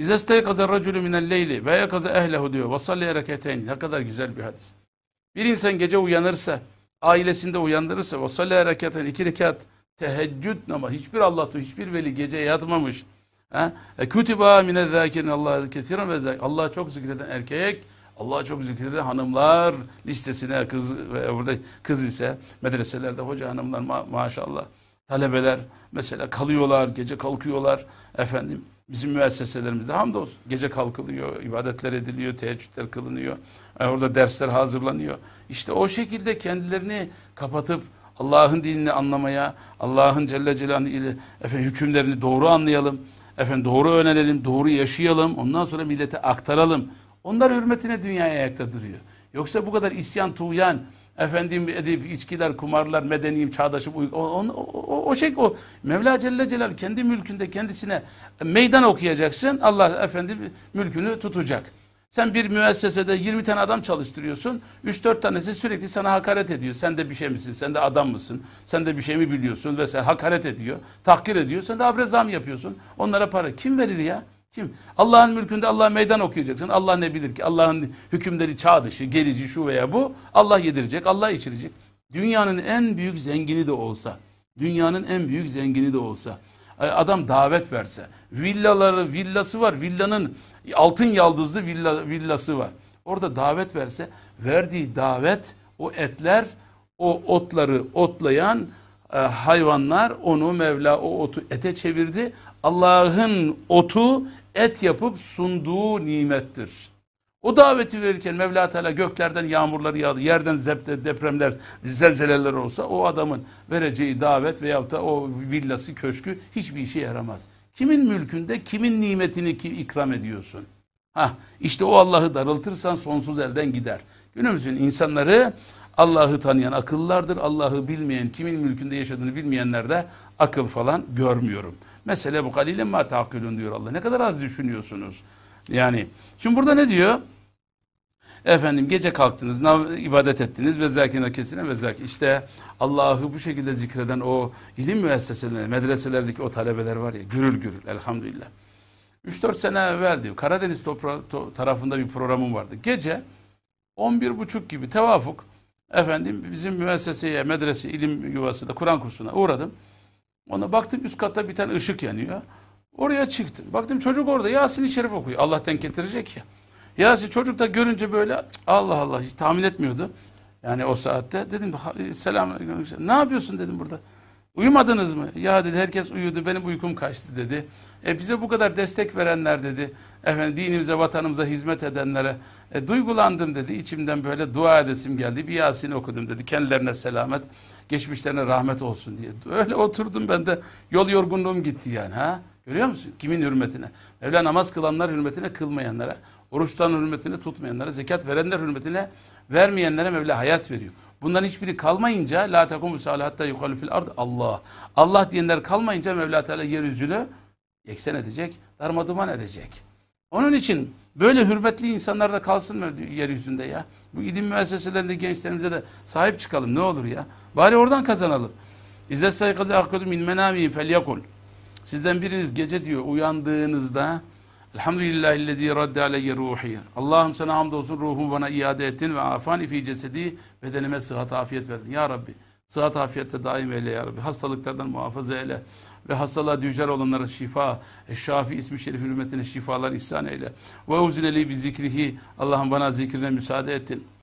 İze steykaza racülü minel leyli ve yakaza ehlehu diyor. Ve salli Ne kadar güzel bir hadis. Bir insan gece uyanırsa, ailesinde uyandırırsa ve salli iki rekat teheccüd namazı. Hiçbir Allah'ta hiçbir veli gece yatmamış. E, Kütüba mine zâkirin Allah'a ketiren ve Allah'a çok zikreden erkek, Allah'a çok zikreden hanımlar listesine kız ve burada kız ise medreselerde hoca hanımlar ma maşallah talebeler mesela kalıyorlar gece kalkıyorlar efendim Bizim müesseselerimizde hamdolsun gece kalkılıyor, ibadetler ediliyor, teheccüdler kılınıyor. E, orada dersler hazırlanıyor. İşte o şekilde kendilerini kapatıp Allah'ın dinini anlamaya, Allah'ın Celle Celaluhu ile efendim hükümlerini doğru anlayalım. Efendim doğru önerelim doğru yaşayalım. Ondan sonra millete aktaralım. Onlar hürmetine dünyaya ayakta duruyor. Yoksa bu kadar isyan, tuğyan, efendim edip içkiler, kumarlar, medeniyim, çağdaşım, o, o, o, o şey o. Mevla Celle Celal kendi mülkünde kendisine meydan okuyacaksın. Allah efendim mülkünü tutacak. Sen bir müessesede 20 tane adam çalıştırıyorsun. 3-4 tanesi sürekli sana hakaret ediyor. Sen de bir şey misin? Sen de adam mısın? Sen de bir şey mi biliyorsun? Vesaire hakaret ediyor. Tahkir ediyor. Sen de abre yapıyorsun. Onlara para kim verir ya? Kim Allah'ın mülkünde Allah meydan okuyacaksın. Allah ne bilir ki? Allah'ın hükümleri çağ dışı, gerici şu veya bu. Allah yedirecek, Allah içirecek. Dünyanın en büyük zengini de olsa, dünyanın en büyük zengini de olsa, e, adam davet verse, villaları, villası var, villanın altın yaldızlı villa, villası var. Orada davet verse, verdiği davet, o etler, o otları otlayan e, hayvanlar onu Mevla o otu ete çevirdi. Allah'ın otu et yapıp sunduğu nimettir. O daveti verirken Mevla Teala göklerden yağmurlar yağdı, yerden zepte, depremler, zelzeleler olsa o adamın vereceği davet veyahut da o villası, köşkü hiçbir işe yaramaz. Kimin mülkünde kimin nimetini ki ikram ediyorsun? Hah, işte o Allah'ı darıltırsan sonsuz elden gider. Günümüzün insanları Allah'ı tanıyan akıllardır. Allah'ı bilmeyen, kimin mülkünde yaşadığını bilmeyenler de akıl falan görmüyorum. Mesele bu kalile ma takülün diyor Allah. Ne kadar az düşünüyorsunuz. Yani şimdi burada ne diyor? Efendim gece kalktınız, ibadet ettiniz ve zekine kesine ve zek. İşte Allah'ı bu şekilde zikreden o ilim müesseselerinde, medreselerdeki o talebeler var ya gürül gürül elhamdülillah. 3-4 sene evvel diyor Karadeniz toprağı, to, tarafında bir programım vardı. Gece 11.30 gibi tevafuk Efendim bizim müesseseye, medrese, ilim yuvasında Kur'an kursuna uğradım. Ona baktım üst katta bir tane ışık yanıyor. Oraya çıktım. Baktım çocuk orada Yasin-i Şerif okuyor. Allah'tan getirecek ya. Yasin çocuk da görünce böyle Allah Allah hiç tahmin etmiyordu. Yani o saatte dedim e, selam ne yapıyorsun dedim burada. Uyumadınız mı? Ya dedi herkes uyudu benim uykum kaçtı dedi. E bize bu kadar destek verenler dedi. Efendim dinimize vatanımıza hizmet edenlere e, duygulandım dedi. İçimden böyle dua edesim geldi. Bir Yasin okudum dedi. Kendilerine selamet, geçmişlerine rahmet olsun diye. Öyle oturdum ben de yol yorgunluğum gitti yani ha. Görüyor musun? Kimin hürmetine? Mevla namaz kılanlar hürmetine kılmayanlara, oruçtan hürmetine tutmayanlara, zekat verenler hürmetine vermeyenlere Mevla hayat veriyor. Bunların hiçbiri kalmayınca la takumu hatta yukalu fil ard Allah. Allah diyenler kalmayınca Mevla Teala yeryüzünü eksen edecek, darmaduman edecek. Onun için böyle hürmetli insanlar da kalsın mı yeryüzünde ya? Bu idim müesseselerinde gençlerimize de sahip çıkalım ne olur ya. Bari oradan kazanalım. İzzet sayıkazı akkudu min menami felyakul. Sizden biriniz gece diyor uyandığınızda Elhamdülillahillezî radde aleyye ruhi. Allah'ım sana hamdolsun ruhumu bana iade ettin ve afani fi cesedi bedenime sıhhat afiyet verdin. Ya Rabbi sıhhat afiyette daim eyle ya Rabbi. Hastalıklardan muhafaza eyle ve hastalığa düçar olanlara şifa, e, Şafi ismi şerif hürmetine şifalar ihsan eyle. Ve uzileli bi zikrihi. Allah'ım bana zikrine müsaade ettin.